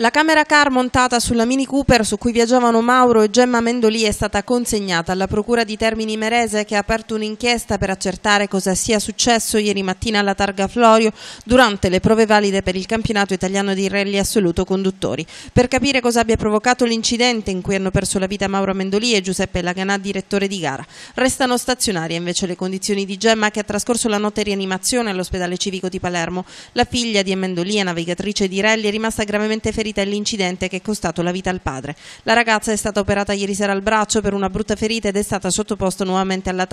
La camera car montata sulla Mini Cooper su cui viaggiavano Mauro e Gemma Mendolì è stata consegnata alla Procura di Termini Merese che ha aperto un'inchiesta per accertare cosa sia successo ieri mattina alla Targa Florio durante le prove valide per il campionato italiano di rally assoluto conduttori. Per capire cosa abbia provocato l'incidente in cui hanno perso la vita Mauro Mendolì e Giuseppe Laganà, direttore di gara. Restano stazionarie invece le condizioni di Gemma che ha trascorso la notte rianimazione all'ospedale civico di Palermo. La figlia di Mendolì, navigatrice di rally, è rimasta gravemente ferita ferita e l'incidente che è costato la vita al padre. La ragazza è stata operata ieri sera al braccio per una brutta ferita ed è stata sottoposta nuovamente alla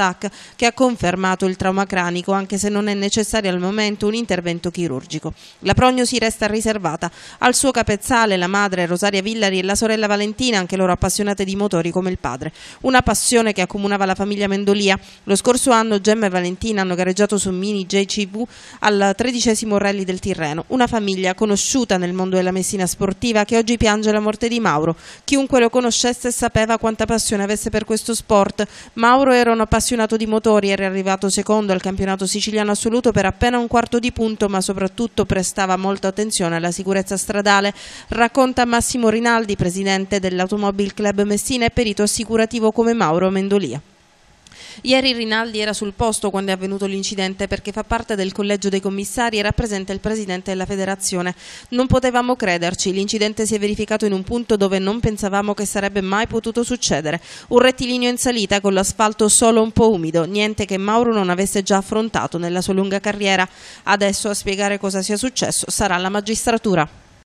che ha confermato il trauma cranico anche se non è necessario al momento un intervento chirurgico. La prognosi resta riservata. Al suo capezzale la madre Rosaria Villari e la sorella Valentina, anche loro appassionate di motori come il padre. Una passione che accomunava la famiglia Mendolia. Lo scorso anno Gemma e Valentina hanno gareggiato su Mini JCV al tredicesimo rally del Tirreno. Una famiglia conosciuta nel mondo della Messina Sportiva sportiva che oggi piange la morte di Mauro. Chiunque lo conoscesse sapeva quanta passione avesse per questo sport. Mauro era un appassionato di motori, era arrivato secondo al campionato siciliano assoluto per appena un quarto di punto, ma soprattutto prestava molta attenzione alla sicurezza stradale. Racconta Massimo Rinaldi, presidente dell'Automobile Club Messina e perito assicurativo come Mauro Mendolia. Ieri Rinaldi era sul posto quando è avvenuto l'incidente perché fa parte del collegio dei commissari e rappresenta il presidente della federazione. Non potevamo crederci, l'incidente si è verificato in un punto dove non pensavamo che sarebbe mai potuto succedere. Un rettilineo in salita con l'asfalto solo un po' umido, niente che Mauro non avesse già affrontato nella sua lunga carriera. Adesso a spiegare cosa sia successo sarà la magistratura.